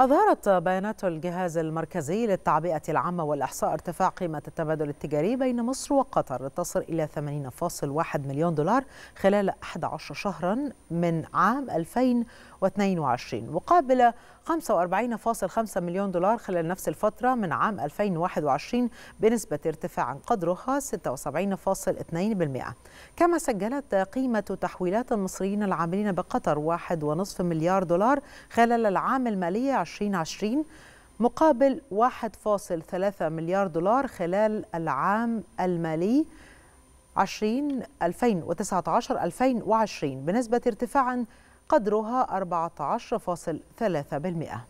أظهرت بيانات الجهاز المركزي للتعبئة العامة والإحصاء ارتفاع قيمة التبادل التجاري بين مصر وقطر تصل إلى 80.1 مليون دولار خلال 11 شهرا من عام 2022 مقابل 45.5 مليون دولار خلال نفس الفترة من عام 2021 بنسبة ارتفاع قدرها 76.2% كما سجلت قيمة تحويلات المصريين العاملين بقطر 1.5 مليار دولار خلال العام المالي 2020 مقابل 1.3 مليار دولار خلال العام المالي 2019 2020 بنسبة ارتفاع قدرها 14.3%